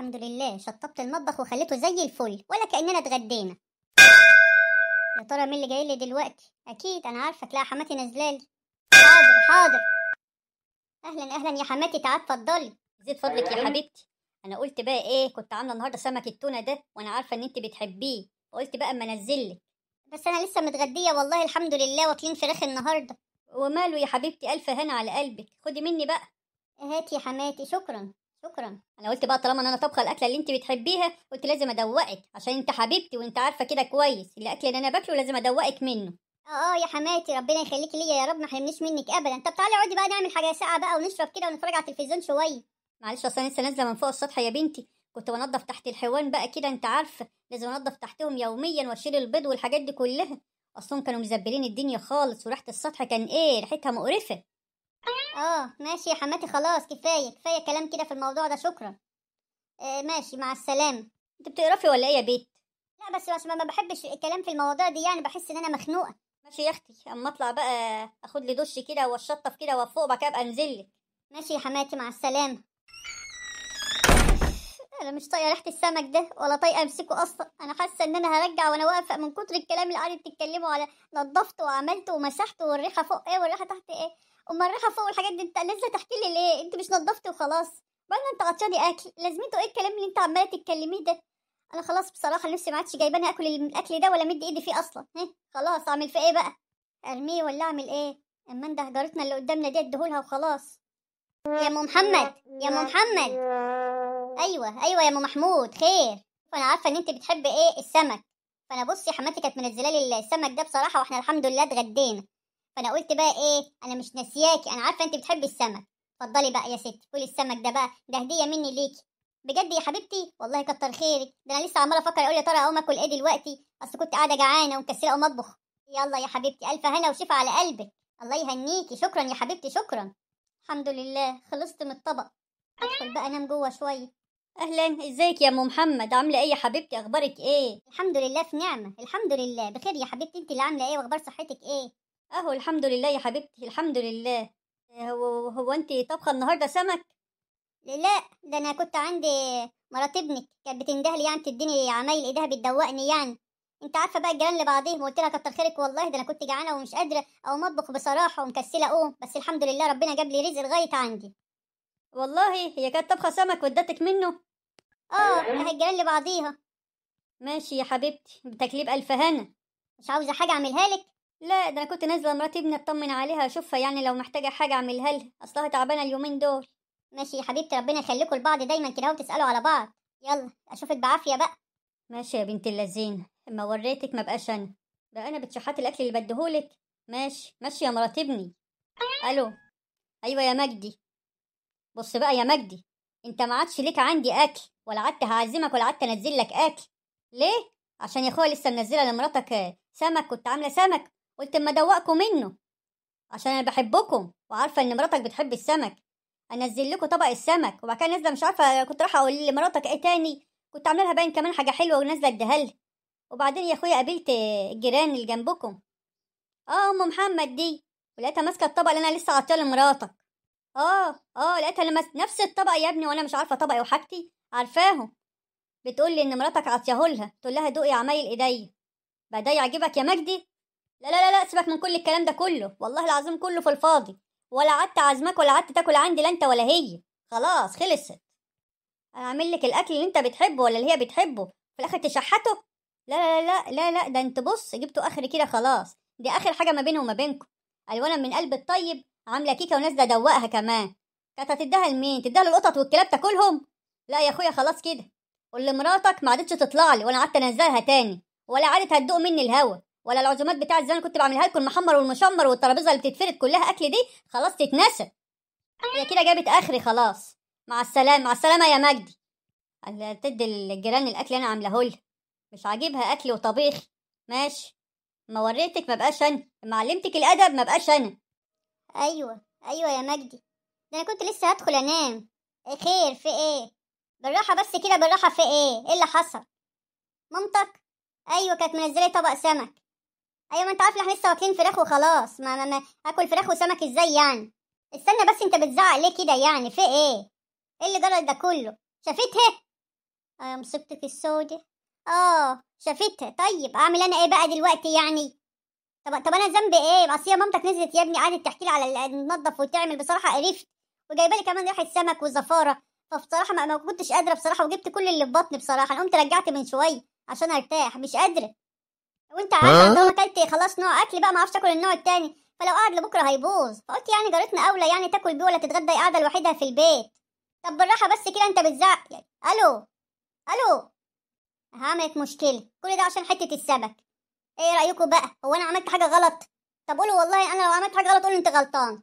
الحمد لله شطبت المطبخ وخليته زي الفل ولا كأننا اتغدينا يا ترى مين اللي جاي لي دلوقتي اكيد انا عارفه تلاقي حماتي نازلالي حاضر حاضر اهلا اهلا يا حماتي تعال اتفضلي زيد فضلك يا حبيبتي انا قلت بقى ايه كنت عامله النهارده سمك التونه ده وانا عارفه ان انت بتحبيه قلت بقى اما انزلك بس انا لسه متغديه والله الحمد لله واكلين فراخ النهارده وماله يا حبيبتي الف هنا على قلبك خدي مني بقى هاتي يا حماتي شكرا شكرا انا قلت بقى طالما ان انا طبخه الاكله اللي انت بتحبيها قلت لازم ادوقك عشان انت حبيبتي وانت عارفه كده كويس الاكل اللي انا باكله لازم ادوقك منه اه اه يا حماتي ربنا يخليكي ليا يا رب ما حرمنيش منك ابدا طب تعالي اقعدي بقى نعمل حاجه ساقعه بقى ونشرب كده ونتفرج على التلفزيون شويه معلش اصل انا لسه نازله من فوق السطح يا بنتي كنت بنضف تحت الحيوان بقى كده انت عارفه لازم انضف تحتهم يوميا واشيل البيض والحاجات دي كلها اصلهم كانوا مزبلين الدنيا خالص وريحه السطح كان ايه ريحتها مقرفه اه ماشي يا حماتي خلاص كفايه كفايه كلام كده في الموضوع ده شكرا آه ماشي مع السلامه انت بتقرفي ولا ايه يا بيت لا بس عشان ما بحبش الكلام في المواضيع دي يعني بحس ان انا مخنوقه ماشي يا اختي اما اطلع بقى اخد لي دش كده واشطف كده وافوق بقى ابقى انزل ماشي يا حماتي مع السلامه انا مش طايقه ريحه السمك ده ولا طايقه امسكه اصلا انا حاسه ان انا هرجع وانا واقفه من كتر الكلام اللي قاعدة بتتكلموا على نظفت وعملت ومسحت والريحه فوق ايه والريحه تحت ايه امال فوق والحاجات دي انت لسه تحكي لي ليه انت مش نضفت وخلاص بقى انت عطشاني اكل لازمته ايه الكلام اللي انت عماله تتكلميه ده انا خلاص بصراحه نفسي ما عادش جايباني اكل الاكل ده ولا مد ايدي فيه اصلا ها خلاص اعمل فيه ايه بقى ارميه ولا اعمل ايه اما انده جارتنا اللي قدامنا دي اديهولها وخلاص يا ام محمد يا ام محمد ايوه ايوه يا ام محمود خير فانا عارفه ان انت بتحب ايه السمك فانا بصي حماتي كانت منزله لي السمك ده بصراحه واحنا الحمد لله اتغدينا فانا قلت بقى ايه انا مش ناسياكي انا عارفه انت بتحبي السمك اتفضلي بقى يا ستي كل السمك ده بقى ده هديه مني ليكي بجد يا حبيبتي والله كتر خيرك ده انا لسه عماله افكر اقول يا ترى اقوم اكل ايه دلوقتي اصل كنت قاعده جعانه ومكسله اقوم اطبخ يلا يا حبيبتي الف هنا وشفا على قلبك الله يهنيكي شكرا يا حبيبتي شكرا الحمد لله خلصت من الطبق ادخل بقى انام جوه شويه اهلا ازيك يا ام محمد عامله ايه يا حبيبتي اخبارك ايه الحمد لله في نعمه الحمد لله بخير يا حبيبتي انت اللي عامله ايه واخبار صحتك ايه اهو الحمد لله يا حبيبتي الحمد لله آه، هو هو انت طبخه النهارده سمك لا ده انا كنت عندي مرات ابنك كانت بتندهلي يعني تديني عمايل ايدها بتدوقني يعني انت عارفه بقى الجيران اللي بعضيهم قلت لها كتر خيرك والله ده انا كنت جعانه ومش قادره اقوم اطبخ بصراحه ومكسله اقوم بس الحمد لله ربنا جاب لي رزق لغايه عندي والله هي كانت طبخه سمك وادتك منه اه ده الجيران اللي بعضيها ماشي يا حبيبتي بتاكليه بالف هنا مش عاوزه حاجه اعملها لك لا ده انا كنت نازله مراتي ابني اطمن عليها اشوفها يعني لو محتاجه حاجه اعملها لها اصلها تعبانه اليومين دول ماشي يا حبيبتي ربنا يخليكم لبعض دايما كده وتسالوا على بعض يلا اشوفك بعافيه بقى ماشي يا بنت اللذين اما وريتك ما بقاش انا ده انا بتشحات الاكل اللي بديهولك ماشي ماشي يا مرات ابني الو ايوه يا مجدي بص بقى يا مجدي انت ما عادش ليك عندي اكل ولا قعدت هعزمك ولا قعدت انزل لك اكل ليه عشان يا اخويا لسه منزله لمراتك سمك كنت عامله سمك قلت اما ادوقكم منه عشان انا بحبكم وعارفه ان مراتك بتحب السمك انزل لكم طبق السمك وبعد كده نازله مش عارفه كنت رايحه اقول لمراتك ايه تاني كنت عامله لها باين كمان حاجه حلوه ونازله اديها لها وبعدين يا اخويا قابلت الجيران اللي جنبكم اه ام محمد دي ولقيتها ماسكه الطبق اللي انا لسه عاطيه لمراتك اه اه لقيتها لمس نفس الطبق يا ابني وانا مش عارفه طبقي وحاجتي عارفاهم بتقول لي ان مراتك عطيهولها تقول لها دوقي عمايل ايديا ده يعجبك يا مجدي لا لا لا سيبك من كل الكلام ده كله والله العظيم كله في الفاضي ولا قعدت عزمك ولا قعدت تاكل عندي لا انت ولا هي خلاص خلصت اعمل لك الاكل اللي انت بتحبه ولا اللي هي بتحبه في الاخر تشحته لا لا لا لا لا ده انت بص جبته اخر كده خلاص دي اخر حاجه ما بيني وما بينكم الوانا من قلب الطيب عامله كيكه ونازله ادوقها كمان كانت هتديها لمين تديها للقطط والكلاب تاكلهم لا يا اخويا خلاص كده قول لمراتك ما عادتش تطلع لي وانا قعدت انزلها تاني ولا عادت هتدوق مني الهوا ولا العزومات زي انا كنت بعملها لكم المحمر والمشمر والترابيزه اللي بتتفرد كلها اكل دي خلاص تتنسى هي كده جابت اخري خلاص مع السلامه مع السلامه يا مجدي اللي تدي الجيران الاكل انا عاملاه مش عاجبها اكل وطبيخي ماشي ما وريتك ما بقاش انا ما علمتك الادب ما بقاش انا ايوه ايوه يا مجدي ده انا كنت لسه هدخل انام إيه خير في ايه بالراحه بس كده بالراحه في ايه ايه اللي حصل مامتك ايوه كانت منزله طبق سمك ايوه ما انت عارف احنا لسه واكلين فراخ وخلاص ما, ما, ما اكل فراخ وسمك ازاي يعني استنى بس انت بتزعق ليه كده يعني في ايه ايه اللي جرى ده كله شافتها اه أيوة، مصيبتك السودة اه شافتها طيب اعمل انا ايه بقى دلوقتي يعني طب طب انا ذنبي ايه اصل مامتك نزلت يا ابني قعدت تحكي لي على النظف وتعمل بصراحه قرفت وجايبه لي كمان ريحه سمك وزفاره فبصراحه ما كنتش قادره بصراحه وجبت كل اللي في بطني بصراحه انا قمت رجعت من شويه عشان ارتاح مش قادره وانت عارف انا اكلت ايه؟ خلاص نوع اكل بقى ما اعرفش اكل النوع التاني فلو قعد لبكره هيبوظ فقلت يعني جارتنا اولى يعني تاكل بيه ولا تتغدى قاعده لوحدها في البيت طب بالراحه بس كده انت بتزعق يعني الو الو عملت مشكله كل ده عشان حته السمك ايه رايكم بقى هو انا عملت حاجه غلط طب قولوا والله انا لو عملت حاجه غلط قولوا انت غلطان